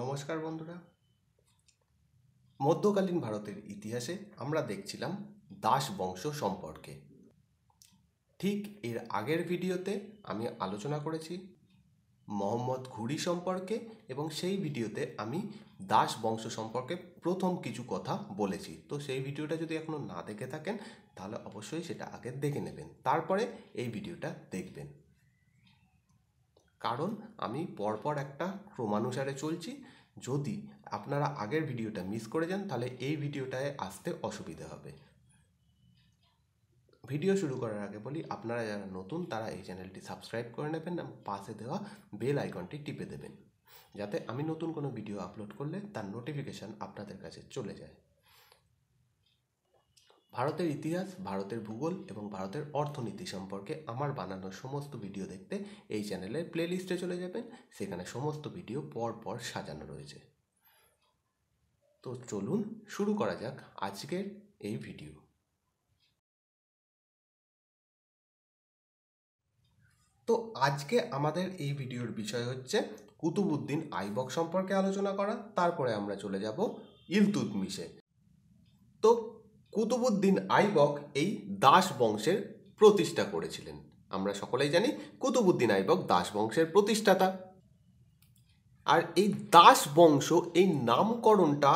নমস্কার বন্ধুরা মধ্যকালীন ভারতের ইতিহাসে আমরা দেখছিলাম দাস বংশ সম্পর্কে ঠিক এর আগের ভিডিওতে আমি আলোচনা করেছি মোহাম্মদ ঘুরি সম্পর্কে এবং সেই ভিডিওতে আমি দাস বংশ সম্পর্কে প্রথম কিছু কথা বলেছি তো সেই ভিডিওটা যদি এখনও না দেখে থাকেন তাহলে অবশ্যই সেটা আগে দেখে নেবেন তারপরে এই ভিডিওটা দেখবেন কারণ আমি পরপর একটা ক্রমানুসারে চলছি যদি আপনারা আগের ভিডিওটা মিস করে যান তাহলে এই ভিডিওটায় আসতে অসুবিধে হবে ভিডিও শুরু করার আগে বলি আপনারা যারা নতুন তারা এই চ্যানেলটি সাবস্ক্রাইব করে নেবেন এবং পাশে দেওয়া বেল আইকনটি টিপে দেবেন যাতে আমি নতুন কোনো ভিডিও আপলোড করলে তার নোটিফিকেশান আপনাদের কাছে চলে যায় ভারতের ইতিহাস ভারতের ভূগোল এবং ভারতের অর্থনীতি সম্পর্কে আমার বানানো সমস্ত ভিডিও দেখতে এই চ্যানেলের প্লেলিস্টে চলে যাবেন সেখানে সমস্ত ভিডিও পর পর সাজানো রয়েছে তো চলুন শুরু করা যাক আজকের এই ভিডিও তো আজকে আমাদের এই ভিডিওর বিষয় হচ্ছে কুতুবুদ্দিন আইবক সম্পর্কে আলোচনা করা তারপরে আমরা চলে যাব ইলতুতমিশে তো কুতুবুদ্দিন আইবক এই দাস বংশের প্রতিষ্ঠা করেছিলেন আমরা সকলেই জানি কুতুবুদ্দিন আইবক দাস বংশের প্রতিষ্ঠাতা আর এই দাস বংশ এই নামকরণটা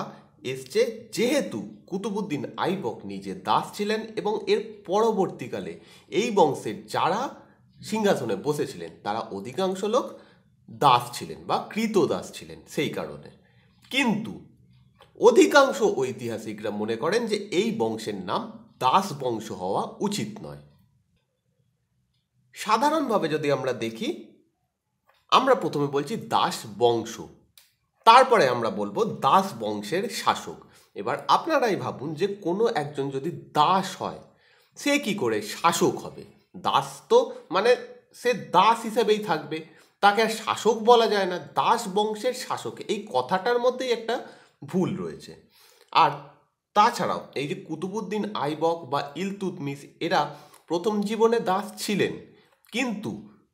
এসছে যেহেতু কুতুবুদ্দিন আইবক নিজে দাস ছিলেন এবং এর পরবর্তীকালে এই বংশের যারা সিংহাসনে বসেছিলেন তারা অধিকাংশ লোক দাস ছিলেন বা দাস ছিলেন সেই কারণে কিন্তু অধিকাংশ ঐতিহাসিকরা মনে করেন যে এই বংশের নাম দাস বংশ হওয়া উচিত নয় সাধারণভাবে যদি আমরা দেখি আমরা প্রথমে বলছি দাস বংশ তারপরে আমরা বলবো দাস বংশের শাসক এবার আপনারাই ভাবুন যে কোনো একজন যদি দাস হয় সে কি করে শাসক হবে দাস তো মানে সে দাস হিসেবেই থাকবে তাকে আর শাসক বলা যায় না দাস বংশের শাসক এই কথাটার মধ্যেই একটা ভুল রয়েছে আর তাছাড়াও এই যে কুতুবুদ্দিন আইবক বা ইলতুতমিস এরা প্রথম জীবনে দাস ছিলেন কিন্তু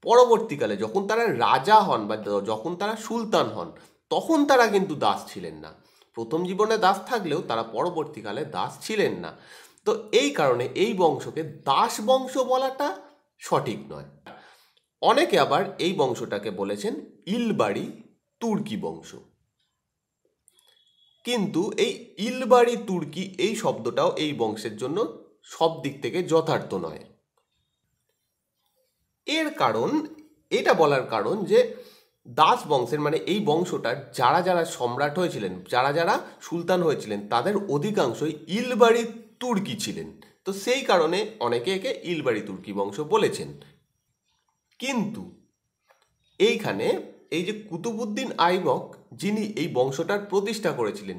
পরবর্তীকালে যখন তারা রাজা হন বা যখন তারা সুলতান হন তখন তারা কিন্তু দাস ছিলেন না প্রথম জীবনে দাস থাকলেও তারা পরবর্তীকালে দাস ছিলেন না তো এই কারণে এই বংশকে দাস বংশ বলাটা সঠিক নয় অনেকে আবার এই বংশটাকে বলেছেন ইলবাড়ি তুর্কি বংশ কিন্তু এই ইলবাড়ি তুর্কি এই শব্দটাও এই বংশের জন্য সব দিক থেকে যথার্থ নয় এর কারণ এটা বলার কারণ যে দাস বংশের মানে এই বংশটার যারা যারা সম্রাট হয়েছিলেন যারা যারা সুলতান হয়েছিলেন তাদের অধিকাংশই ইলবাড়ি তুর্কি ছিলেন তো সেই কারণে অনেকে একে ইলবাড়ি তুর্কি বংশ বলেছেন কিন্তু এইখানে এই যে কুতুবুদ্দিন আইবক যিনি এই বংশটার প্রতিষ্ঠা করেছিলেন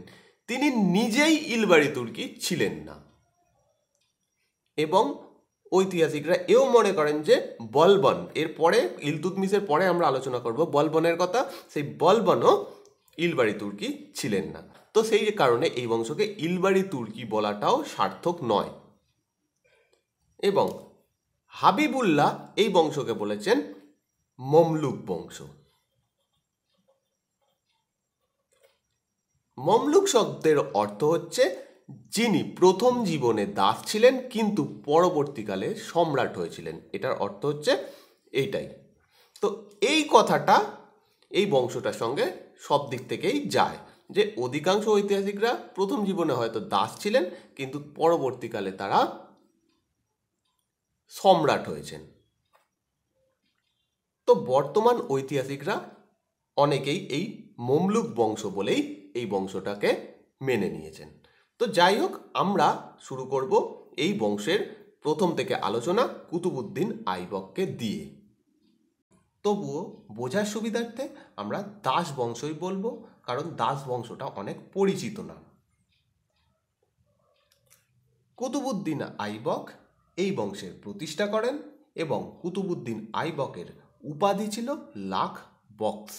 তিনি নিজেই ইলবাড়ি তুর্কি ছিলেন না এবং ঐতিহাসিকরা এও মনে করেন যে বলবন এরপরে ইলতুতমিসের পরে আমরা আলোচনা করব বলবনের কথা সেই বলবনও ইলবাড়ি তুর্কি ছিলেন না তো সেই কারণে এই বংশকে ইলবাড়ি তুর্কি বলাটাও সার্থক নয় এবং হাবিবুল্লাহ এই বংশকে বলেছেন মমলুক বংশ মমলুক শব্দের অর্থ হচ্ছে যিনি প্রথম জীবনে দাস ছিলেন কিন্তু পরবর্তীকালে সম্রাট হয়েছিলেন এটার অর্থ হচ্ছে এইটাই তো এই কথাটা এই বংশটার সঙ্গে সব দিক থেকেই যায় যে অধিকাংশ ঐতিহাসিকরা প্রথম জীবনে হয়তো দাস ছিলেন কিন্তু পরবর্তীকালে তারা সম্রাট হয়েছেন তো বর্তমান ঐতিহাসিকরা অনেকেই এই মমলুক বংশ বলেই এই বংশটাকে মেনে নিয়েছেন তো যাই হোক আমরা শুরু করব এই বংশের প্রথম থেকে আলোচনা কুতুবুদ্দিন আইবককে দিয়ে তবুও বোঝার সুবিধার্থে আমরা দাস বংশই বলবো কারণ দাস বংশটা অনেক পরিচিত নাম কুতুবুদ্দিন আইবক এই বংশের প্রতিষ্ঠা করেন এবং কুতুবুদ্দিন আইবকের উপাধি ছিল লাখ বক্স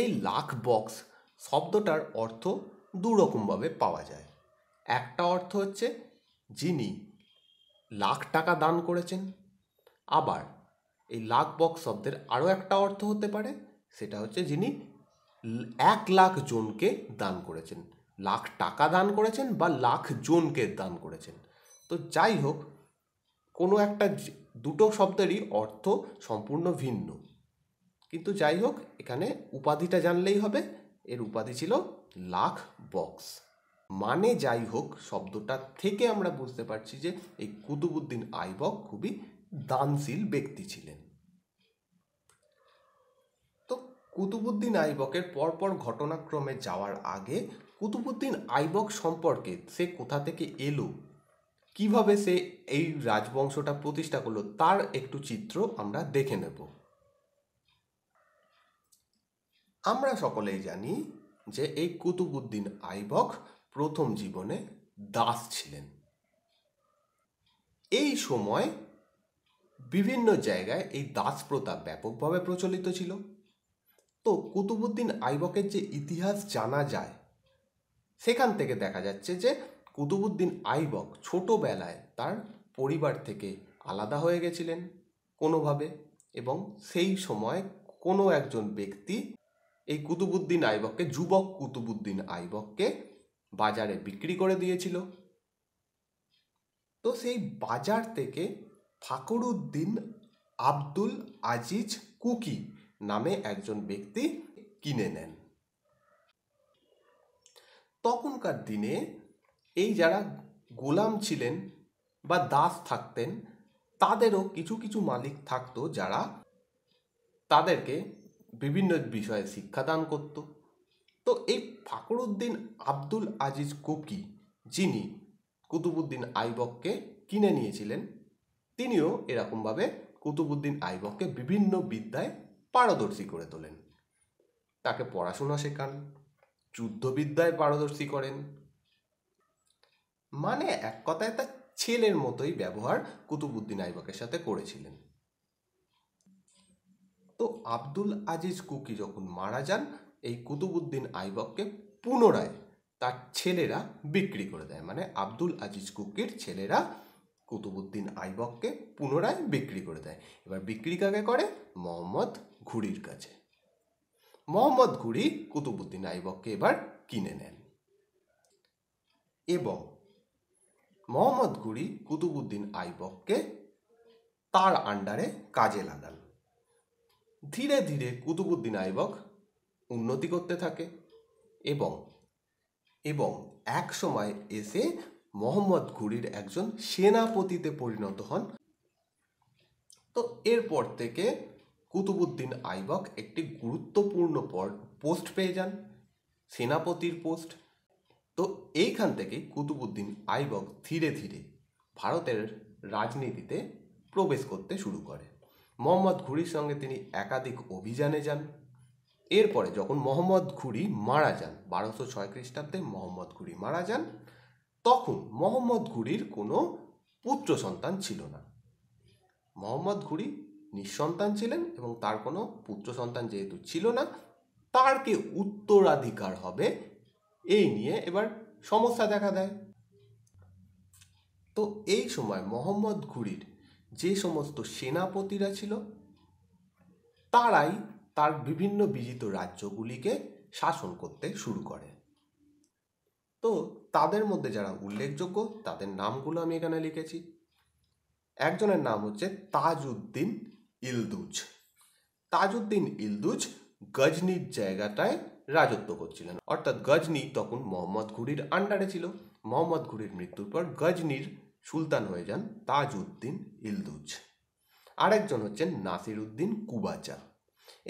এই লাখ বক্স শব্দটার অর্থ দুরকমভাবে পাওয়া যায় একটা অর্থ হচ্ছে যিনি লাখ টাকা দান করেছেন আবার এই লাখ বক্স শব্দের আরও একটা অর্থ হতে পারে সেটা হচ্ছে যিনি এক লাখ জনকে দান করেছেন লাখ টাকা দান করেছেন বা লাখ জনকে দান করেছেন তো যাই হোক কোনো একটা দুটো শব্দেরই অর্থ সম্পূর্ণ ভিন্ন কিন্তু যাই হোক এখানে উপাধিটা জানলেই হবে এর উপাধি ছিল লাখ বক্স মানে যাই হোক শব্দটা থেকে আমরা বুঝতে পারছি যে এই কুতুবুদ্দিন আইবক খুবই দানশীল ব্যক্তি ছিলেন তো কুতুবুদ্দিন আইবকের পরপর ঘটনাক্রমে যাওয়ার আগে কুতুবুদ্দিন আইবক সম্পর্কে সে কোথা থেকে এলো কিভাবে সে এই রাজবংশটা প্রতিষ্ঠা করলো তার একটু চিত্র আমরা দেখে নেব আমরা সকলেই জানি যে এই কুতুবুদ্দিন আইবক প্রথম জীবনে দাস ছিলেন এই সময় বিভিন্ন জায়গায় এই দাস প্রথা ব্যাপকভাবে প্রচলিত ছিল তো কুতুবুদ্দিন আইবকের যে ইতিহাস জানা যায় সেখান থেকে দেখা যাচ্ছে যে কুতুবুদ্দিন আইবক ছোটোবেলায় তার পরিবার থেকে আলাদা হয়ে গেছিলেন কোনোভাবে এবং সেই সময় কোনো একজন ব্যক্তি এই কুতুবুদ্দিন আইবককে যুবক কুতুবুদ্দিন আইবককে বাজারে বিক্রি করে দিয়েছিল তো সেই বাজার থেকে ফাকরুদ্দিন আব্দুল আজিজ কুকি নামে একজন ব্যক্তি কিনে নেন তখনকার দিনে এই যারা গোলাম ছিলেন বা দাস থাকতেন তাদেরও কিছু কিছু মালিক থাকতো যারা তাদেরকে বিভিন্ন বিষয়ে শিক্ষাদান করত তো এই ফাকরুদ্দিন আব্দুল আজিজ কোকি যিনি কুতুবুদ্দিন আইবককে কিনে নিয়েছিলেন তিনিও এরকমভাবে কুতুবুদ্দিন আইবককে বিভিন্ন বিদ্যায় পারদর্শী করে তোলেন তাকে পড়াশোনা শেখান যুদ্ধবিদ্যায় পারদর্শী করেন মানে এক কথায় তার ছেলের মতোই ব্যবহার কুতুবুদ্দিন আইবকের সাথে করেছিলেন তো আব্দুল আজিজ কুকি যখন মারা যান এই কুতুবুদ্দিন আইবককে পুনরায় তার ছেলেরা বিক্রি করে দেয় মানে আব্দুল আজিজ কুকির ছেলেরা কুতুবুদ্দিন আইবককে পুনরায় বিক্রি করে দেয় এবার বিক্রি কাকে করে মোহাম্মদ ঘুরির কাছে মোহাম্মদ ঘুরি কুতুবুদ্দিন আইবককে এবার কিনে নেন এবং মোহাম্মদ ঘুরি কুতুবুদ্দিন আইবককে তার আন্ডারে কাজে লাগান ধীরে ধীরে কুতুবুদ্দিন আইবক উন্নতি করতে থাকে এবং এবং এক সময় এসে মোহাম্মদ ঘুরির একজন সেনাপতিতে পরিণত হন তো এরপর থেকে কুতুবুদ্দিন আইবক একটি গুরুত্বপূর্ণ পোস্ট পেয়ে যান সেনাপতির পোস্ট তো এইখান থেকে কুতুবুদ্দিন আইবক ধীরে ধীরে ভারতের রাজনীতিতে প্রবেশ করতে শুরু করে মোহাম্মদ ঘুরির সঙ্গে তিনি একাধিক অভিযানে যান এরপরে যখন মোহাম্মদ ঘুরি মারা যান বারোশো ছয় খ্রিস্টাব্দে মোহাম্মদ ঘুরি মারা যান তখন মোহাম্মদ ঘুরির কোনো পুত্র সন্তান ছিল না মোহাম্মদ ঘুরি নিঃসন্তান ছিলেন এবং তার কোনো পুত্র সন্তান যেহেতু ছিল না তার কে উত্তরাধিকার হবে এই নিয়ে এবার সমস্যা দেখা দেয় তো এই সময় মোহাম্মদ ঘুরির যে সমস্ত সেনাপতিরা ছিল তারাই তার বিভিন্ন বিজিত রাজ্যগুলিকে শাসন করতে শুরু করে তো তাদের মধ্যে যারা উল্লেখযোগ্য তাদের নামগুলো আমি এখানে লিখেছি একজনের নাম হচ্ছে তাজউদ্দিন ইলদুজ তাজউদ্দিন ইলদুজ গজনির জায়গাটায় রাজত্ব করছিলেন অর্থাৎ গজনি তখন মোহাম্মদ ঘুরির আন্ডারে ছিল মোহাম্মদ ঘুরির মৃত্যুর পর গজনির সুলতান হয়ে যান তাজ উদ্দিন ইলদুজ আরেকজন হচ্ছেন নাসির উদ্দিন কুবাচা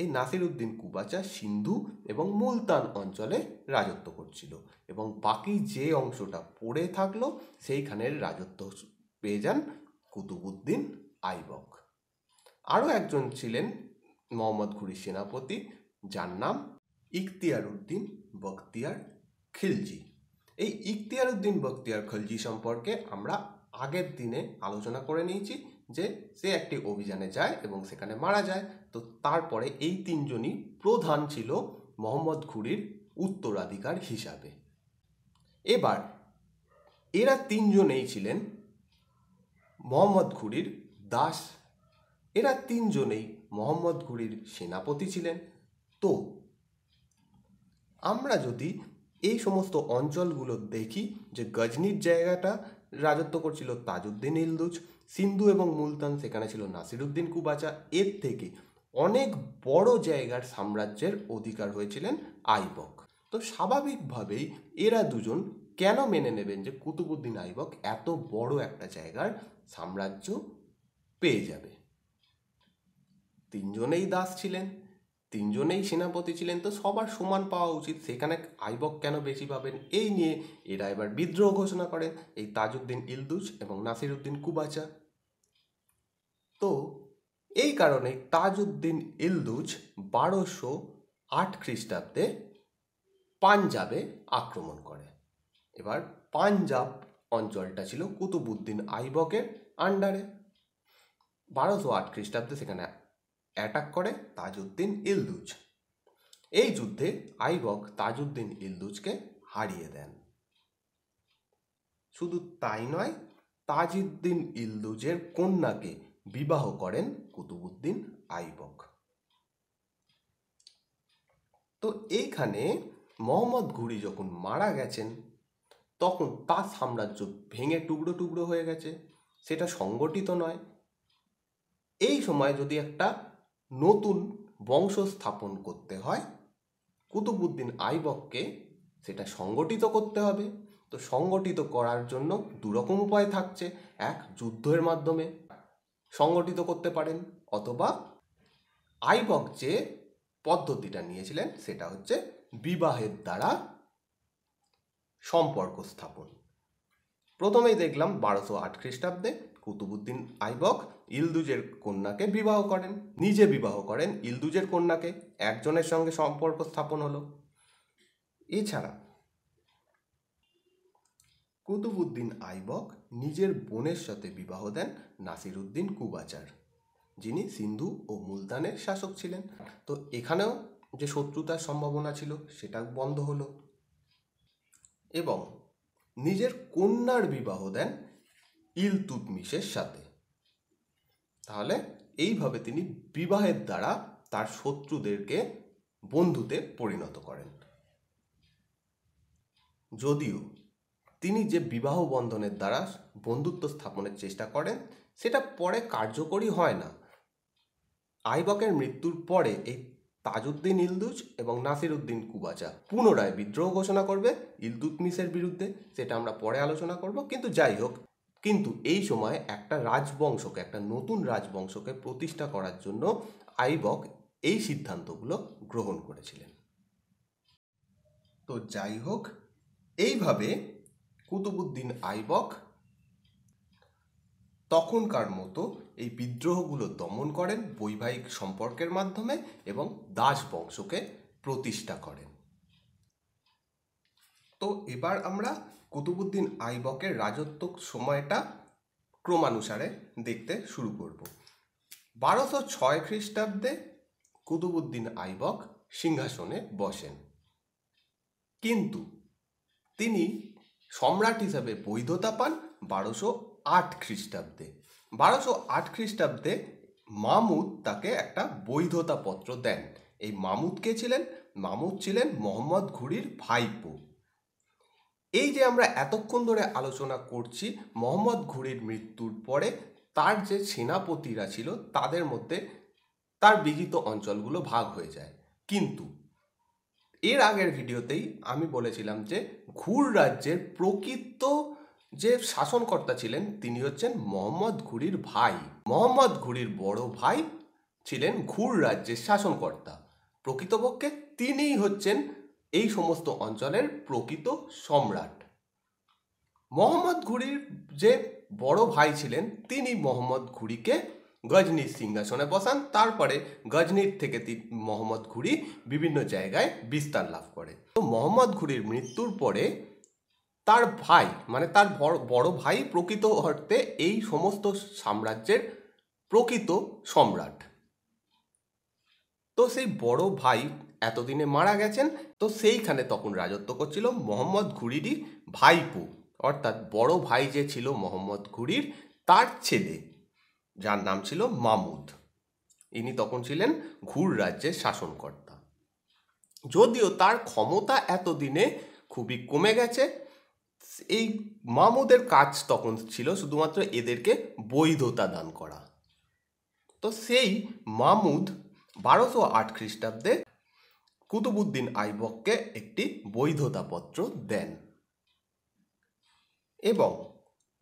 এই নাসির উদ্দিন কুবাচা সিন্ধু এবং মুলতান অঞ্চলে রাজত্ব করছিল এবং বাকি যে অংশটা পড়ে থাকলো সেইখানের রাজত্ব পেয়ে যান কুতুবুদ্দিন আইবক আরও একজন ছিলেন মোহাম্মদ ঘুরি সেনাপতি যার নাম ইখতিয়ার উদ্দিন বখতিয়ার খিলজি এই ইখতিয়ার উদ্দিন বখতিয়ার খিলজি সম্পর্কে আমরা আগের দিনে আলোচনা করে নিয়েছি যে সে একটি অভিযানে যায় এবং সেখানে মারা যায় তো তারপরে এই তিনজনই প্রধান ছিল মোহাম্মদ ঘুরির উত্তরাধিকার হিসাবে এবার এরা তিনজনেই ছিলেন মোহাম্মদ ঘুরির দাস এরা তিনজনেই মোহাম্মদ ঘুরির সেনাপতি ছিলেন তো আমরা যদি এই সমস্ত অঞ্চলগুলো দেখি যে গজনির জায়গাটা রাজত্ব করছিল তাজউদ্দিন ইলদুজ সিন্ধু এবং মুলতান সেখানে ছিল নাসিরুদ্দিন কুবাচা এর থেকে অনেক বড় জায়গার সাম্রাজ্যের অধিকার হয়েছিলেন আইবক তো স্বাভাবিকভাবেই এরা দুজন কেন মেনে নেবেন যে কুতুবুদ্দিন আইবক এত বড় একটা জায়গার সাম্রাজ্য পেয়ে যাবে তিনজনেই দাস ছিলেন তিনজনেই সেনাপতি ছিলেন তো সবার সমান পাওয়া উচিত সেখানে আইবক কেন বেশি পাবেন এই নিয়ে এরা এবার বিদ্রোহ ঘোষণা করেন এই তাজউদ্দিন ইলদুজ এবং নাসিরউদ্দিন কুবাচা তো এই কারণে তাজউদ্দিন ইলদুজ বারোশো আট খ্রিস্টাব্দে পাঞ্জাবে আক্রমণ করে এবার পাঞ্জাব অঞ্চলটা ছিল কুতুবুদ্দিন আইবকের আন্ডারে বারোশো আট খ্রিস্টাব্দে সেখানে অ্যাটাক করে তাজউদ্দিন ইলদুজ এই যুদ্ধে আইবক তাজউদ্দিন ইলদুজকে হারিয়ে দেন শুধু তাই নয় তাজউদ্দিন ইলদুজের কন্যাকে বিবাহ করেন কুতুবুদ্দিন আইবক তো এইখানে মোহাম্মদ ঘুরি যখন মারা গেছেন তখন তার সাম্রাজ্য ভেঙে টুকরো টুকরো হয়ে গেছে সেটা সংগঠিত নয় এই সময় যদি একটা নতুন বংশ স্থাপন করতে হয় কুতুবুদ্দিন আইবককে সেটা সংগঠিত করতে হবে তো সংগঠিত করার জন্য দুরকম উপায় থাকছে এক যুদ্ধের মাধ্যমে সংগঠিত করতে পারেন অথবা আইবক যে পদ্ধতিটা নিয়েছিলেন সেটা হচ্ছে বিবাহের দ্বারা সম্পর্ক স্থাপন প্রথমেই দেখলাম বারোশো আট খ্রিস্টাব্দে কুতুবুদ্দিন আইবক ইলদুজের কন্যাকে বিবাহ করেন নিজে বিবাহ করেন ইলদুজের কন্যাকে একজনের সঙ্গে সম্পর্ক স্থাপন হলো এছাড়া কুতুবুদ্দিন আইবক নিজের বোনের সাথে বিবাহ দেন নাসির উদ্দিন কুবাচার যিনি সিন্ধু ও মুলতানের শাসক ছিলেন তো এখানেও যে শত্রুতার সম্ভাবনা ছিল সেটা বন্ধ হলো এবং নিজের কন্যার বিবাহ দেন ইলতুতমিশের সাথে তাহলে এইভাবে তিনি বিবাহের দ্বারা তার শত্রুদেরকে বন্ধুতে পরিণত করেন যদিও তিনি যে বিবাহ বন্ধনের দ্বারা বন্ধুত্ব স্থাপনের চেষ্টা করেন সেটা পরে কার্যকরী হয় না আইবকের মৃত্যুর পরে এই তাজউদ্দিন ইলদুজ এবং নাসিরুদ্দিন কুবাচা পুনরায় বিদ্রোহ ঘোষণা করবে ইলদুতমিসের বিরুদ্ধে সেটা আমরা পরে আলোচনা করব কিন্তু যাই হোক কিন্তু এই সময় একটা রাজবংশকে একটা নতুন রাজবংশকে প্রতিষ্ঠা করার জন্য আইবক এই সিদ্ধান্তগুলো গ্রহণ করেছিলেন তো যাই হোক এইভাবে কুতুবুদ্দিন আইবক তখনকার মতো এই বিদ্রোহগুলো দমন করেন বৈবাহিক সম্পর্কের মাধ্যমে এবং দাস বংশকে প্রতিষ্ঠা করেন তো এবার আমরা কুতুবুদ্দিন আইবকের রাজত্ব সময়টা ক্রমানুসারে দেখতে শুরু করব বারোশো ছয় খ্রিস্টাব্দে কুতুবুদ্দিন আইবক সিংহাসনে বসেন কিন্তু তিনি সম্রাট হিসাবে বৈধতা পান বারোশো আট খ্রিস্টাব্দে বারোশো আট খ্রিস্টাব্দে মামুদ তাকে একটা বৈধতা পত্র দেন এই মামুদ কে ছিলেন মামুদ ছিলেন মোহাম্মদ ঘুরির ভাইপো এই যে আমরা এতক্ষণ ধরে আলোচনা করছি মোহাম্মদ ঘুরির মৃত্যুর পরে তার যে সেনাপতিরা ছিল তাদের মধ্যে তার বিহিত অঞ্চলগুলো ভাগ হয়ে যায় কিন্তু এর আগের ভিডিওতেই আমি বলেছিলাম যে ঘুর রাজ্যের প্রকৃত যে শাসনকর্তা ছিলেন তিনি হচ্ছেন মোহাম্মদ ঘুরির ভাই মোহাম্মদ ঘুরির বড় ভাই ছিলেন ঘুর রাজ্যের শাসনকর্তা প্রকৃতপক্ষে তিনিই হচ্ছেন এই সমস্ত অঞ্চলের প্রকৃত সম্রাট মোহাম্মদ ঘুরির যে বড় ভাই ছিলেন তিনি মোহাম্মদ ঘুরিকে গজনীর সিংহাসনে বসান তারপরে গজনীর থেকে মোহাম্মদ ঘুরি বিভিন্ন জায়গায় বিস্তার লাভ করে তো মোহাম্মদ ঘুরির মৃত্যুর পরে তার ভাই মানে তার বড় ভাই প্রকৃত অর্থে এই সমস্ত সাম্রাজ্যের প্রকৃত সম্রাট তো সেই বড় ভাই এতদিনে মারা গেছেন তো সেইখানে তখন রাজত্ব করছিল মোহাম্মদ ঘুরিরই ভাইপু অর্থাৎ বড় ভাই যে ছিল মোহাম্মদ ঘুরির তার ছেলে যার নাম ছিল মামুদ ইনি তখন ছিলেন ঘুর রাজ্যের শাসনকর্তা যদিও তার ক্ষমতা এতদিনে খুবই কমে গেছে এই মামুদের কাজ তখন ছিল শুধুমাত্র এদেরকে বৈধতা দান করা তো সেই মামুদ বারোশো আট খ্রিস্টাব্দে কুতুবুদ্দিন আইবককে একটি বৈধতাপত্র দেন এবং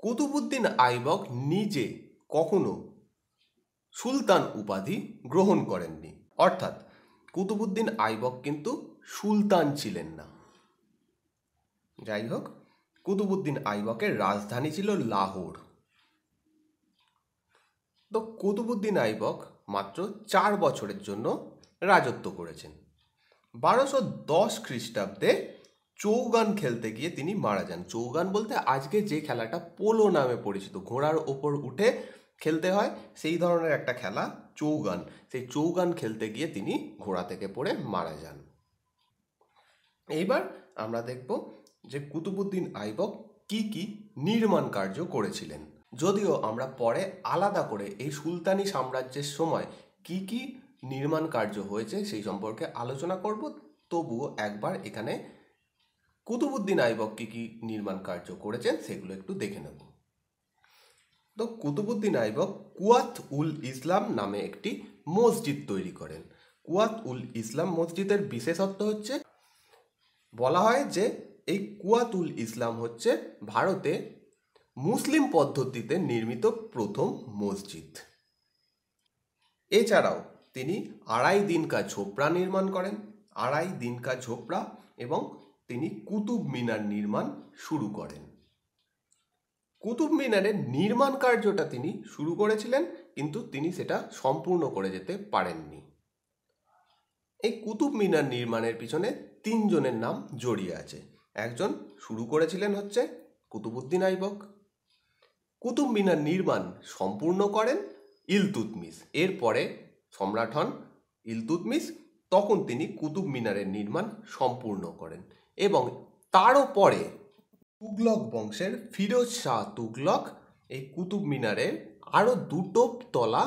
কুতুবুদ্দিন আইবক নিজে কখনো সুলতান উপাধি গ্রহণ করেননি অর্থাৎ কুতুবুদ্দিন আইবক কিন্তু সুলতান ছিলেন না যাই হোক কুতুবুদ্দিন আইবকের রাজধানী ছিল লাহোর তো কুতুবুদ্দিন আইবক মাত্র চার বছরের জন্য রাজত্ব করেছেন বারোশো দশ খ্রিস্টাব্দে চৌগান খেলতে গিয়ে তিনি মারা যান চৌগান বলতে আজকে যে খেলাটা পোলো নামে পরিচিত ঘোড়ার ওপর উঠে খেলতে হয় সেই ধরনের একটা খেলা চৌগান সেই চৌগান খেলতে গিয়ে তিনি ঘোড়া থেকে পড়ে মারা যান এইবার আমরা দেখব যে কুতুবুদ্দিন আইবক কি কি নির্মাণ কার্য করেছিলেন যদিও আমরা পরে আলাদা করে এই সুলতানি সাম্রাজ্যের সময় কি কি নির্মাণ কার্য হয়েছে সেই সম্পর্কে আলোচনা করব তবুও একবার এখানে কুতুবুদ্দিন আইবক কী কী নির্মাণ কার্য করেছেন সেগুলো একটু দেখে নেব তো কুতুবুদ্দিন আইবক কুয়াত উল ইসলাম নামে একটি মসজিদ তৈরি করেন কুয়াত উল ইসলাম মসজিদের বিশেষত্ব হচ্ছে বলা হয় যে এই কুয়াতুল ইসলাম হচ্ছে ভারতে মুসলিম পদ্ধতিতে নির্মিত প্রথম মসজিদ এছাড়াও তিনি আড়াই দিনকা ঝোপড়া নির্মাণ করেন আড়াই দিনকা ঝোপড়া এবং তিনি কুতুব মিনার নির্মাণ শুরু করেন কুতুব মিনারের নির্মাণ কার্যটা তিনি শুরু করেছিলেন কিন্তু তিনি সেটা সম্পূর্ণ করে যেতে পারেননি এই কুতুব মিনার নির্মাণের পিছনে তিনজনের নাম জড়িয়ে আছে একজন শুরু করেছিলেন হচ্ছে কুতুবুদ্দিন আইবক কুতুব মিনার নির্মাণ সম্পূর্ণ করেন ইলতুতমিস এরপরে সম্রাট হন ইলতুতমিস তখন তিনি কুতুব মিনারের নির্মাণ সম্পূর্ণ করেন এবং তারও পরে তুগলক বংশের ফিরোজ শাহ তুগলক এই কুতুব মিনারে আরও দুটো তলা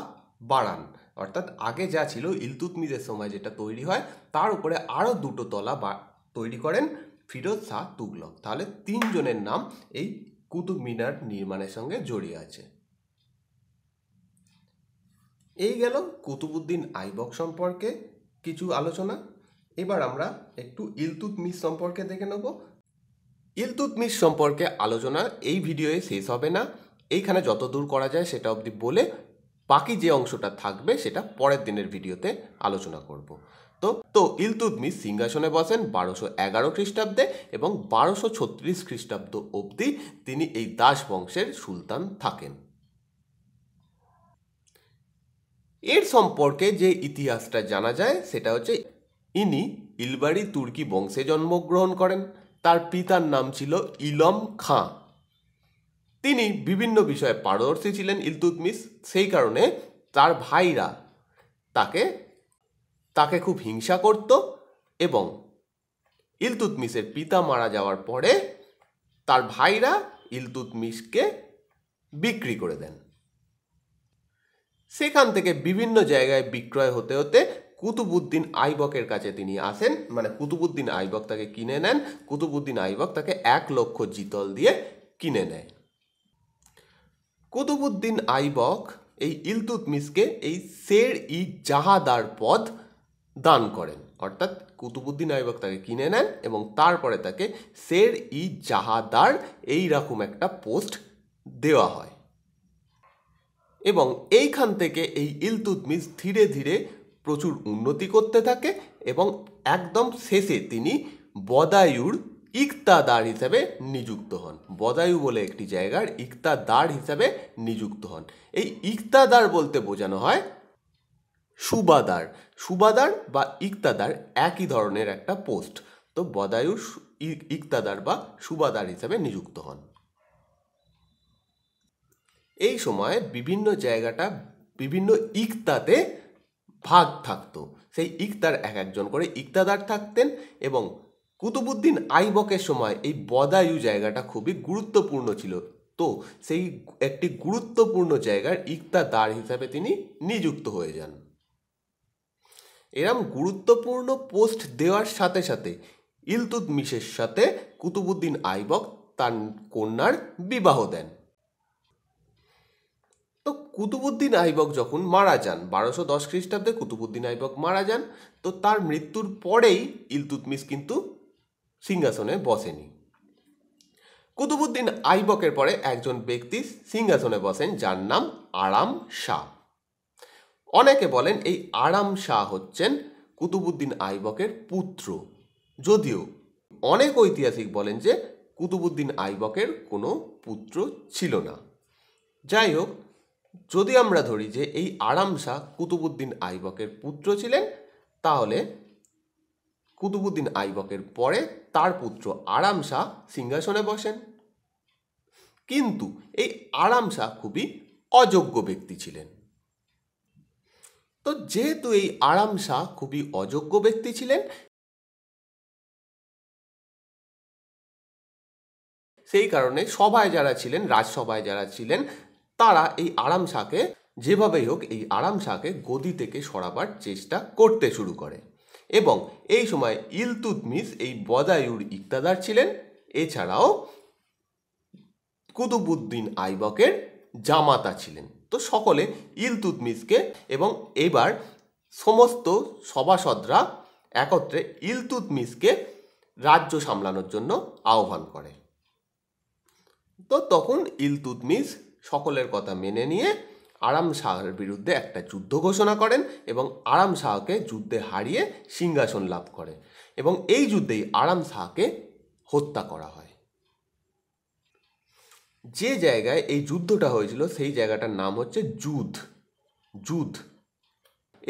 বাড়ান অর্থাৎ আগে যা ছিল ইলতুতমিজের সময় যেটা তৈরি হয় তার উপরে আরও দুটো তলা বা তৈরি করেন ফিরোজ শাহ তুগলক তাহলে তিনজনের নাম এই কুতুব মিনার নির্মাণের সঙ্গে জড়িয়ে আছে এই গেল কুতুবুদ্দিন আইবক সম্পর্কে কিছু আলোচনা এবার আমরা একটু ইলতুতমিস সম্পর্কে দেখে নেব ইলতুতমিস সম্পর্কে আলোচনা এই ভিডিওয়ে শেষ হবে না এইখানে যত দূর করা যায় সেটা অবধি বলে বাকি যে অংশটা থাকবে সেটা পরের দিনের ভিডিওতে আলোচনা করব তো তো ইলতুতমিস সিংহাসনে বসেন বারোশো এগারো খ্রিস্টাব্দে এবং বারোশো ছত্রিশ খ্রিস্টাব্দ অবধি তিনি এই দাস বংশের সুলতান থাকেন এর সম্পর্কে যে ইতিহাসটা জানা যায় সেটা হচ্ছে ইনি ইলবাড়ি তুর্কি বংশে জন্মগ্রহণ করেন তার পিতার নাম ছিল ইলম খাঁ তিনি বিভিন্ন বিষয়ে পারদর্শী ছিলেন ইলতুতমিস সেই কারণে তার ভাইরা তাকে তাকে খুব হিংসা করত এবং ইলতুতমিসের পিতা মারা যাওয়ার পরে তার ভাইরা ইলতুতমিসকে বিক্রি করে দেন সেখান থেকে বিভিন্ন জায়গায় বিক্রয় হতে হতে কুতুবুদ্দিন আইবকের কাছে তিনি আসেন মানে কুতুবুদ্দিন আইবক তাকে কিনে নেন কুতুবুদ্দিন আইবক তাকে এক লক্ষ জিতল দিয়ে কিনে নেয় কুতুবুদ্দিন আইবক এই ইলতুতমিসকে এই শের ই জাহাদার পদ দান করেন অর্থাৎ কুতুবুদ্দিন আইবক তাকে কিনে নেন এবং তারপরে তাকে শের ই জাহাদার এইরকম একটা পোস্ট দেওয়া হয় এবং এইখান থেকে এই ইলতুতমিজ ধীরে ধীরে প্রচুর উন্নতি করতে থাকে এবং একদম শেষে তিনি বদায়ুর ইকতাদার হিসাবে নিযুক্ত হন বদায়ু বলে একটি জায়গার ইকতাদার হিসাবে নিযুক্ত হন এই ইকতাদার বলতে বোঝানো হয় সুবাদার সুবাদার বা ইকতাদার একই ধরনের একটা পোস্ট তো বদায়ুর ইকতাদার বা সুবাদার হিসাবে নিযুক্ত হন এই সময় বিভিন্ন জায়গাটা বিভিন্ন ইকতাতে ভাগ থাকতো সেই ইকতার এক একজন করে ইকতাদার থাকতেন এবং কুতুবুদ্দিন আইবকের সময় এই বদায়ু জায়গাটা খুবই গুরুত্বপূর্ণ ছিল তো সেই একটি গুরুত্বপূর্ণ জায়গার ইকতাদার হিসাবে তিনি নিযুক্ত হয়ে যান এরম গুরুত্বপূর্ণ পোস্ট দেওয়ার সাথে সাথে মিশের সাথে কুতুবুদ্দিন আইবক তার কন্যার বিবাহ দেন কুতুবুদ্দিন আইবক যখন মারা যান বারোশো দশ খ্রিস্টাব্দে কুতুবুদ্দিন আইবক মারা যান তো তার মৃত্যুর পরেই ইলতুতমিস কিন্তু সিংহাসনে বসেনি কুতুবুদ্দিন আইবকের পরে একজন ব্যক্তি সিংহাসনে বসেন যার নাম আরাম শাহ অনেকে বলেন এই আরাম শাহ হচ্ছেন কুতুবুদ্দিন আইবকের পুত্র যদিও অনেক ঐতিহাসিক বলেন যে কুতুবুদ্দিন আইবকের কোনো পুত্র ছিল না যাই হোক যদি আমরা ধরি যে এই আরাম শাহ কুতুবুদ্দিন আইবকের পুত্র ছিলেন তাহলে কুতুবুদ্দিন আইবকের পরে তার পুত্র আরাম শাহ সিংহাসনে বসেন কিন্তু এই আরাম শাহ খুবই অযোগ্য ব্যক্তি ছিলেন তো যেহেতু এই আরাম শাহ খুবই অযোগ্য ব্যক্তি ছিলেন সেই কারণে সভায় যারা ছিলেন রাজসভায় যারা ছিলেন তারা এই আরাম শাহকে যেভাবেই হোক এই আরাম শাহকে গদি থেকে সরাবার চেষ্টা করতে শুরু করে এবং এই সময় ইলতুতমিস এই বদায়ুর ইকতাদার ছিলেন এছাড়াও কুতুবুদ্দিন আইবকের জামাতা ছিলেন তো সকলে ইলতুতমিসকে এবং এবার সমস্ত সভাসদরা একত্রে ইলতুতমিসকে রাজ্য সামলানোর জন্য আহ্বান করে তো তখন ইলতুতমিস সকলের কথা মেনে নিয়ে আরাম শাহের বিরুদ্ধে একটা যুদ্ধ ঘোষণা করেন এবং আরাম শাহকে যুদ্ধে হারিয়ে সিংহাসন লাভ করে এবং এই যুদ্ধেই আরাম শাহকে হত্যা করা হয় যে জায়গায় এই যুদ্ধটা হয়েছিল সেই জায়গাটার নাম হচ্ছে যুদ্ধ যুদ্ধ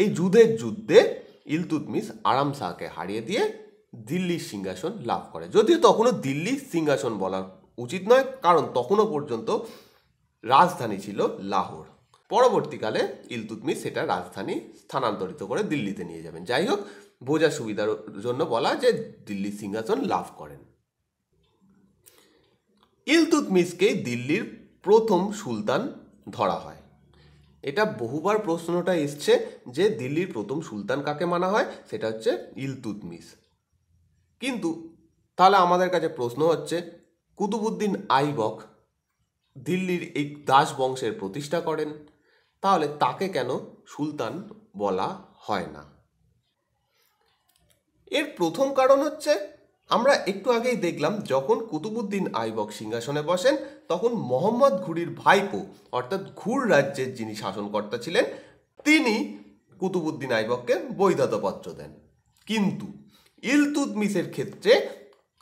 এই যুদ্ধের যুদ্ধে ইলতুতমিস আরাম শাহকে হারিয়ে দিয়ে দিল্লির সিংহাসন লাভ করে যদিও তখনও দিল্লির সিংহাসন বলা উচিত নয় কারণ তখনও পর্যন্ত রাজধানী ছিল লাহোর পরবর্তীকালে ইলতুতমিশ সেটা রাজধানী স্থানান্তরিত করে দিল্লিতে নিয়ে যাবেন যাই হোক বোঝা সুবিধার জন্য বলা যে দিল্লি সিংহাসন লাভ করেন ইলতুতমিশকেই দিল্লির প্রথম সুলতান ধরা হয় এটা বহুবার প্রশ্নটা এসছে যে দিল্লির প্রথম সুলতান কাকে মানা হয় সেটা হচ্ছে ইলতুতমিস কিন্তু তাহলে আমাদের কাছে প্রশ্ন হচ্ছে কুতুবুদ্দিন আইবক দিল্লির এই দাস বংশের প্রতিষ্ঠা করেন তাহলে তাকে কেন সুলতান বলা হয় না এর প্রথম কারণ হচ্ছে আমরা একটু আগেই দেখলাম যখন কুতুবুদ্দিন আইবক সিংহাসনে বসেন তখন মোহাম্মদ ঘুরির ভাইপো অর্থাৎ ঘুর রাজ্যের যিনি শাসনকর্তা ছিলেন তিনি কুতুবুদ্দিন আইবককে বৈধতাপত্র দেন কিন্তু ইলতুদমিসের ক্ষেত্রে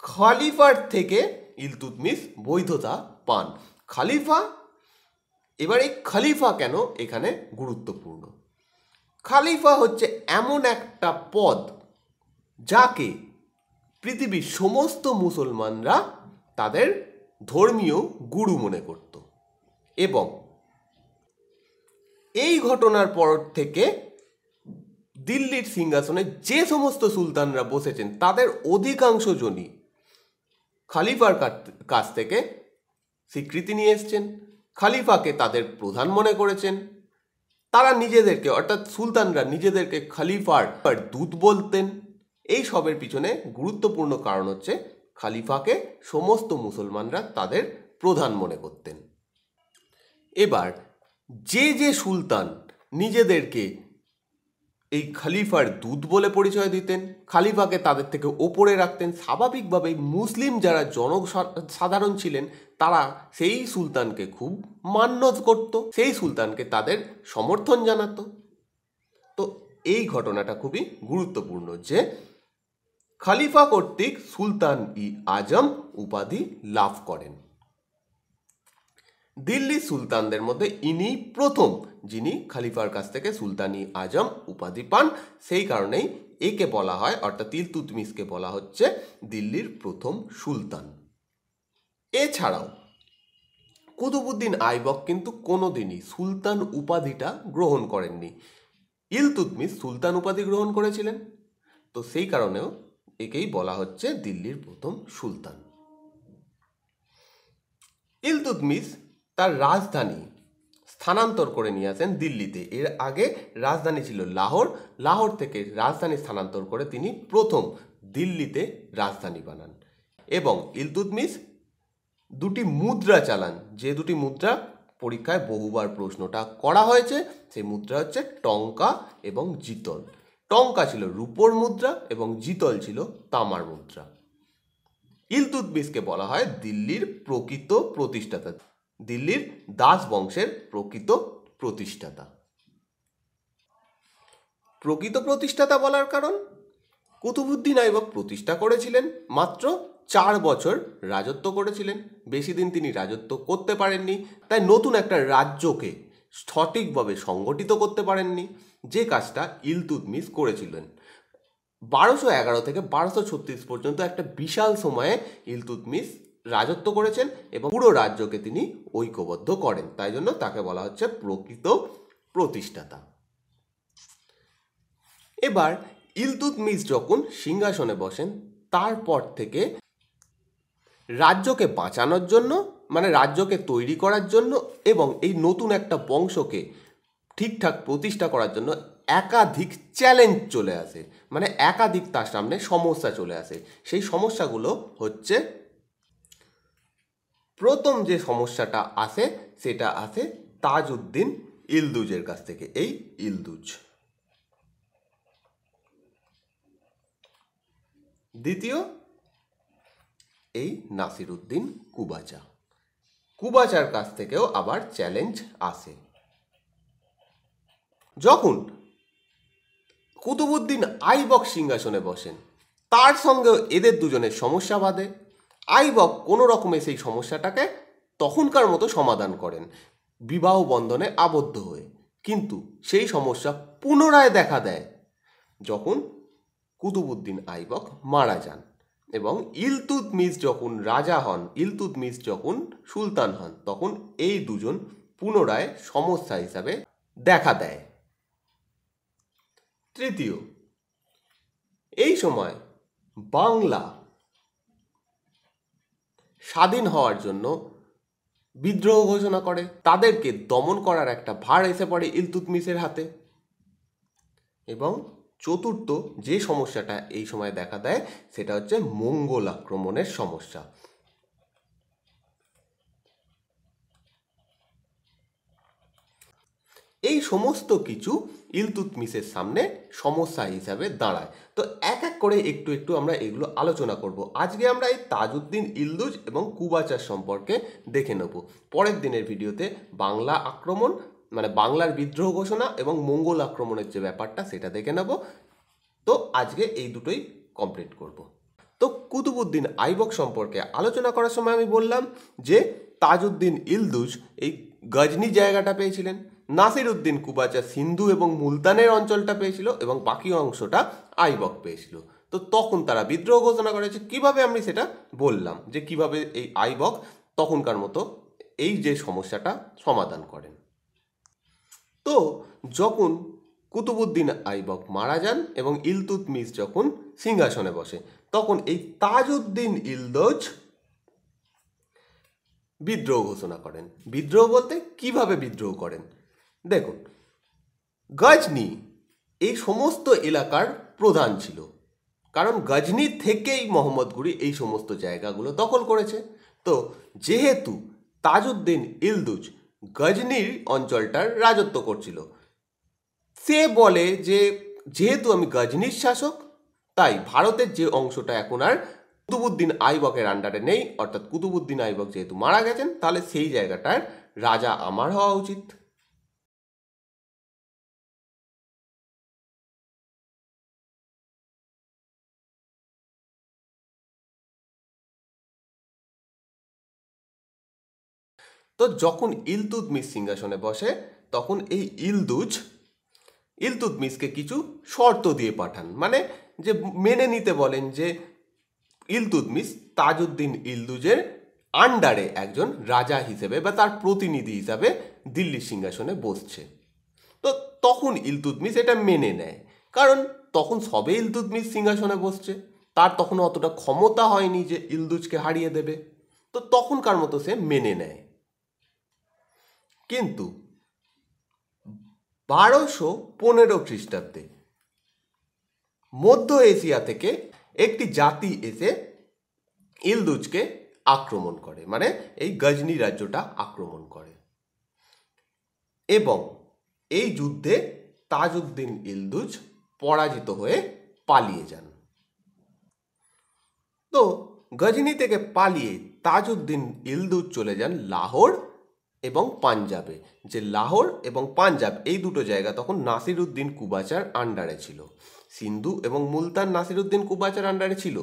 খালিফার থেকে ইলতুতমিস বৈধতা পান খালিফা এবার এই খালিফা কেন এখানে গুরুত্বপূর্ণ খালিফা হচ্ছে এমন একটা পদ যাকে পৃথিবীর সমস্ত মুসলমানরা তাদের ধর্মীয় গুরু মনে করত এবং এই ঘটনার পর থেকে দিল্লির সিংহাসনে যে সমস্ত সুলতানরা বসেছেন তাদের অধিকাংশজনই খালিফার কাছ থেকে স্বীকৃতি নিয়ে এসছেন খালিফাকে তাদের প্রধান মনে করেছেন তারা নিজেদেরকে অর্থাৎ সুলতানরা নিজেদেরকে খালিফার দূত বলতেন এই সবের পিছনে গুরুত্বপূর্ণ কারণ হচ্ছে খালিফাকে সমস্ত মুসলমানরা তাদের প্রধান মনে করতেন এবার যে যে সুলতান নিজেদেরকে এই খালিফার দূত বলে পরিচয় দিতেন খালিফাকে তাদের থেকে ওপরে রাখতেন স্বাভাবিকভাবেই মুসলিম যারা জনক সাধারণ ছিলেন তারা সেই সুলতানকে খুব মান্য করত সেই সুলতানকে তাদের সমর্থন জানাতো তো এই ঘটনাটা খুবই গুরুত্বপূর্ণ যে খালিফা কর্তৃক সুলতান ই আজম উপাধি লাভ করেন দিল্লি সুলতানদের মধ্যে ইনি প্রথম যিনি খালিফার কাছ থেকে সুলতানি আজম উপাধি পান সেই কারণেই একে বলা হয় অর্থাৎ তিলতুতমিসকে বলা হচ্ছে দিল্লির প্রথম সুলতান এছাড়াও কুতুবুদ্দিন আইবক কিন্তু কোনোদিনই সুলতান উপাধিটা গ্রহণ করেননি ইলতুতমিস সুলতান উপাধি গ্রহণ করেছিলেন তো সেই কারণেও একেই বলা হচ্ছে দিল্লির প্রথম সুলতান ইলতুতমিস তার রাজধানী স্থানান্তর করে নিয়ে আসেন দিল্লিতে এর আগে রাজধানী ছিল লাহোর লাহোর থেকে রাজধানী স্থানান্তর করে তিনি প্রথম দিল্লিতে রাজধানী বানান এবং ইলতুতমিস দুটি মুদ্রা চালান যে দুটি মুদ্রা পরীক্ষায় বহুবার প্রশ্নটা করা হয়েছে সেই মুদ্রা হচ্ছে টঙ্কা এবং জিতল টঙ্কা ছিল রূপোর মুদ্রা এবং জিতল ছিল তামার মুদ্রা ইলতুতমিসকে বলা হয় দিল্লির প্রকৃত প্রতিষ্ঠাতা দিল্লির দাস বংশের প্রকৃত প্রতিষ্ঠাতা প্রকৃত প্রতিষ্ঠাতা বলার কারণ কুতুবুদ্দিন আইবক প্রতিষ্ঠা করেছিলেন মাত্র চার বছর রাজত্ব করেছিলেন বেশি দিন তিনি রাজত্ব করতে পারেননি তাই নতুন একটা রাজ্যকে সঠিকভাবে সংগঠিত করতে পারেননি যে কাজটা ইলতুতমিস করেছিলেন বারোশো এগারো থেকে বারোশো ছত্রিশ পর্যন্ত একটা বিশাল সময়ে ইলতুতমিস রাজত্ব করেছেন এবং পুরো রাজ্যকে তিনি ঐক্যবদ্ধ করেন তাই জন্য তাকে বলা হচ্ছে প্রকৃত প্রতিষ্ঠাতা এবার ইলতুতমিস যখন সিংহাসনে বসেন তারপর থেকে রাজ্যকে বাঁচানোর জন্য মানে রাজ্যকে তৈরি করার জন্য এবং এই নতুন একটা বংশকে ঠিকঠাক প্রতিষ্ঠা করার জন্য একাধিক চ্যালেঞ্জ চলে আসে মানে একাধিক তার সামনে সমস্যা চলে আসে সেই সমস্যাগুলো হচ্ছে প্রথম যে সমস্যাটা আসে সেটা আসে তাজউদ্দিন ইলদুজের কাছ থেকে এই ইলদুজ দ্বিতীয় এই নাসিরুদ্দিন কুবাচা কুবাচার কাছ থেকেও আবার চ্যালেঞ্জ আসে যখন কুতুবুদ্দিন আইবক সিংহাসনে বসেন তার সঙ্গেও এদের দুজনের সমস্যা বাঁধে আইবক কোনো রকমে সেই সমস্যাটাকে তখনকার মতো সমাধান করেন বিবাহ বন্ধনে আবদ্ধ হয়ে কিন্তু সেই সমস্যা পুনরায় দেখা দেয় যখন কুতুবুদ্দিন আইবক মারা যান এবং ইলতুতমিজ যখন রাজা হন ইলতুতমিজ যখন সুলতান হন তখন এই দুজন পুনরায় সমস্যা হিসাবে দেখা দেয় তৃতীয় এই সময় বাংলা স্বাধীন হওয়ার জন্য বিদ্রোহ ঘোষণা করে তাদেরকে দমন করার একটা ভার এসে পড়ে ইলতুতমিসের হাতে এবং চতুর্থ যে সমস্যাটা এই সময় দেখা দেয় সেটা হচ্ছে মঙ্গল আক্রমণের সমস্যা এই সমস্ত কিছু ইলতুতমিসের সামনে সমস্যা হিসাবে দাঁড়ায় তো এক এক করে একটু একটু আমরা এগুলো আলোচনা করব আজকে আমরা এই তাজউদ্দিন ইলদুজ এবং কুবাচার সম্পর্কে দেখে নেব পরের দিনের ভিডিওতে বাংলা আক্রমণ মানে বাংলার বিদ্রোহ ঘোষণা এবং মঙ্গল আক্রমণের যে ব্যাপারটা সেটা দেখে নেব তো আজকে এই দুটোই কমপ্লিট করব তো কুতুবুদ্দিন আইবক সম্পর্কে আলোচনা করার সময় আমি বললাম যে তাজউদ্দিন ইলদুজ এই গজনি জায়গাটা পেয়েছিলেন নাসির উদ্দিন কুবাচা সিন্ধু এবং মুলতানের অঞ্চলটা পেয়েছিল এবং বাকি অংশটা আইবক পেয়েছিল তো তখন তারা বিদ্রোহ ঘোষণা করেছে কিভাবে আমি সেটা বললাম যে কিভাবে এই আইবক তখনকার মতো এই যে সমস্যাটা সমাধান করেন তো যখন কুতুবুদ্দিন আইবক মারা যান এবং ইলতুতমিস যখন সিংহাসনে বসে তখন এই তাজউদ্দিন ইলদোজ বিদ্রোহ ঘোষণা করেন বিদ্রোহ বলতে কিভাবে বিদ্রোহ করেন দেখুন গজনি এই সমস্ত এলাকার প্রধান ছিল কারণ গজনি থেকেই মোহাম্মদগুড়ি এই সমস্ত জায়গাগুলো দখল করেছে তো যেহেতু তাজউদ্দিন ইলদুজ গজনির অঞ্চলটার রাজত্ব করছিল সে বলে যে যেহেতু আমি গজনির শাসক তাই ভারতের যে অংশটা এখন আর কুতুবুদ্দিন আইবকের আন্ডারে নেই অর্থাৎ কুতুবুদ্দিন আইবক যেহেতু মারা গেছেন তাহলে সেই জায়গাটার রাজা আমার হওয়া উচিত তো যখন ইলতুতমিস সিংহাসনে বসে তখন এই ইলদুজ ইলতুতমিসকে কিছু শর্ত দিয়ে পাঠান মানে যে মেনে নিতে বলেন যে ইলতুতমিস তাজউদ্দিন ইলদুজের আন্ডারে একজন রাজা হিসেবে বা তার প্রতিনিধি হিসাবে দিল্লির সিংহাসনে বসছে তো তখন ইলতুতমিস এটা মেনে নেয় কারণ তখন সবে ইলতুতমিস সিংহাসনে বসছে তার তখন অতটা ক্ষমতা হয়নি যে ইলদুজকে হারিয়ে দেবে তো তখনকার মতো সে মেনে নেয় কিন্তু বারোশো পনেরো খ্রিস্টাব্দে মধ্য এশিয়া থেকে একটি জাতি এসে ইলদুজকে আক্রমণ করে মানে এই গজনি রাজ্যটা আক্রমণ করে এবং এই যুদ্ধে তাজউদ্দিন ইলদুজ পরাজিত হয়ে পালিয়ে যান তো গজনি থেকে পালিয়ে তাজউদ্দিন ইলদুজ চলে যান লাহোর এবং পাঞ্জাবে যে লাহোর এবং পাঞ্জাব এই দুটো জায়গা তখন নাসিরুদ্দিন কুবাচার আন্ডারে ছিল সিন্ধু এবং মুলতান নাসিরুদ্দিন কুবাচার আন্ডারে ছিল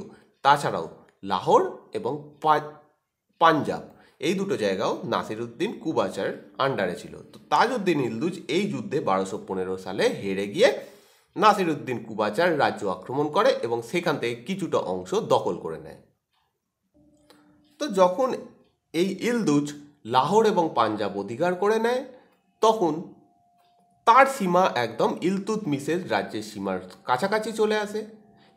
তাছাড়াও লাহোর এবং পাঞ্জাব এই দুটো জায়গাও নাসিরুদ্দিন কুবাচার আন্ডারে ছিল তো তাজউদ্দিন ইলদুজ এই যুদ্ধে বারোশো পনেরো সালে হেরে গিয়ে নাসিরুদ্দিন কুবাচার রাজ্য আক্রমণ করে এবং সেখান থেকে কিছুটা অংশ দখল করে নেয় তো যখন এই ইলদুজ লাহোর এবং পাঞ্জাব অধিকার করে নেয় তখন তার সীমা একদম ইলতুতমিসের রাজ্যের সীমার কাছাকাছি চলে আসে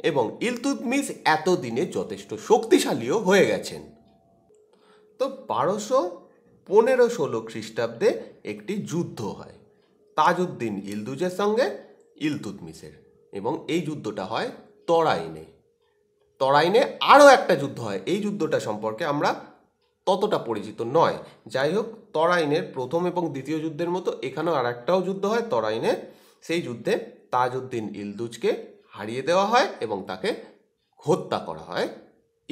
এবং ইলতুতমিস এতদিনে যথেষ্ট শক্তিশালীও হয়ে গেছেন তো বারোশো পনেরো ষোলো খ্রিস্টাব্দে একটি যুদ্ধ হয় তাজউদ্দিন ইলদুজের সঙ্গে ইলতুতমিসের এবং এই যুদ্ধটা হয় তরাইনে তরাইনে আরও একটা যুদ্ধ হয় এই যুদ্ধটা সম্পর্কে আমরা ততটা পরিচিত নয় যাই হোক তরাইনের প্রথম এবং দ্বিতীয় যুদ্ধের মতো এখানেও আর একটাও যুদ্ধ হয় তরাইনে সেই যুদ্ধে তাজউদ্দিন ইলদুজকে হারিয়ে দেওয়া হয় এবং তাকে হত্যা করা হয়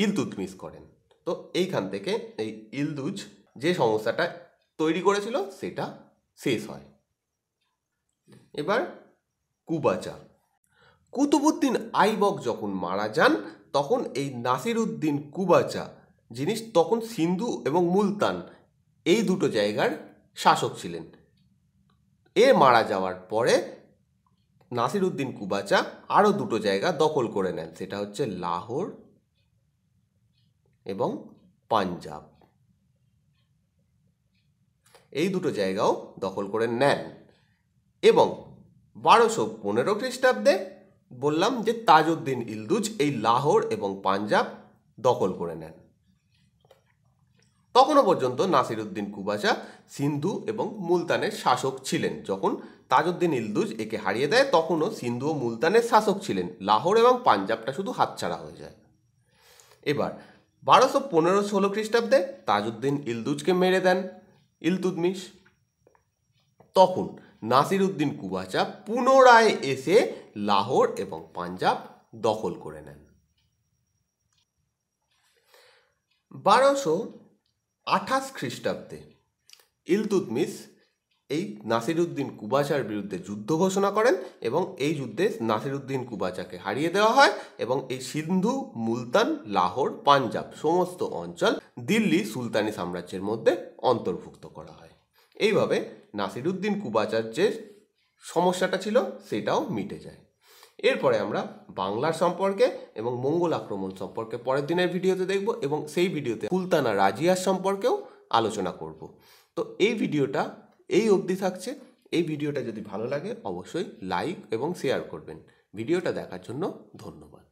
ইলতুতমিস করেন তো এইখান থেকে এই ইলদুজ যে সমস্যাটা তৈরি করেছিল সেটা শেষ হয় এবার কুবাচা কুতুবুদ্দিন আইবক যখন মারা যান তখন এই নাসিরুদ্দিন কুবাচা যিনি তখন সিন্ধু এবং মুলতান এই দুটো জায়গার শাসক ছিলেন এ মারা যাওয়ার পরে নাসির উদ্দিন কুবাচা আরও দুটো জায়গা দখল করে নেন সেটা হচ্ছে লাহোর এবং পাঞ্জাব এই দুটো জায়গাও দখল করে নেন এবং বারোশো পনেরো খ্রিস্টাব্দে বললাম যে তাজউদ্দিন ইলদুজ এই লাহোর এবং পাঞ্জাব দখল করে নেন তখনও পর্যন্ত নাসিরুদ্দিন কুবাসা সিন্ধু এবং মুলতানের শাসক ছিলেন যখন তাজউদ্দিন ইলদুজ একে হারিয়ে দেয় তখনও সিন্ধু ও মুলতানের শাসক ছিলেন লাহোর এবং পাঞ্জাবটা শুধু হাতছাড়া হয়ে যায় এবার বারোশো পনেরো ষোলো খ্রিস্টাব্দে তাজউদ্দিন ইলদুজকে মেরে দেন ইলতুদমিশ তখন নাসিরুদ্দিন কুবাচা পুনরায় এসে লাহোর এবং পাঞ্জাব দখল করে নেন বারোশো আঠাশ খ্রিস্টাব্দে ইলতুতমিস এই নাসিরুদ্দিন কুবাচার বিরুদ্ধে যুদ্ধ ঘোষণা করেন এবং এই যুদ্ধে নাসিরুদ্দিন কুবাচাকে হারিয়ে দেওয়া হয় এবং এই সিন্ধু মুলতান লাহোর পাঞ্জাব সমস্ত অঞ্চল দিল্লি সুলতানি সাম্রাজ্যের মধ্যে অন্তর্ভুক্ত করা হয় এইভাবে নাসিরুদ্দিন কুবাচার যে সমস্যাটা ছিল সেটাও মিটে যায় এরপরে আমরা বাংলার সম্পর্কে এবং মঙ্গল আক্রমণ সম্পর্কে পরের দিনের ভিডিওতে দেখব এবং সেই ভিডিওতে সুলতানা রাজিয়ার সম্পর্কেও আলোচনা করব তো এই ভিডিওটা এই অবধি থাকছে এই ভিডিওটা যদি ভালো লাগে অবশ্যই লাইক এবং শেয়ার করবেন ভিডিওটা দেখার জন্য ধন্যবাদ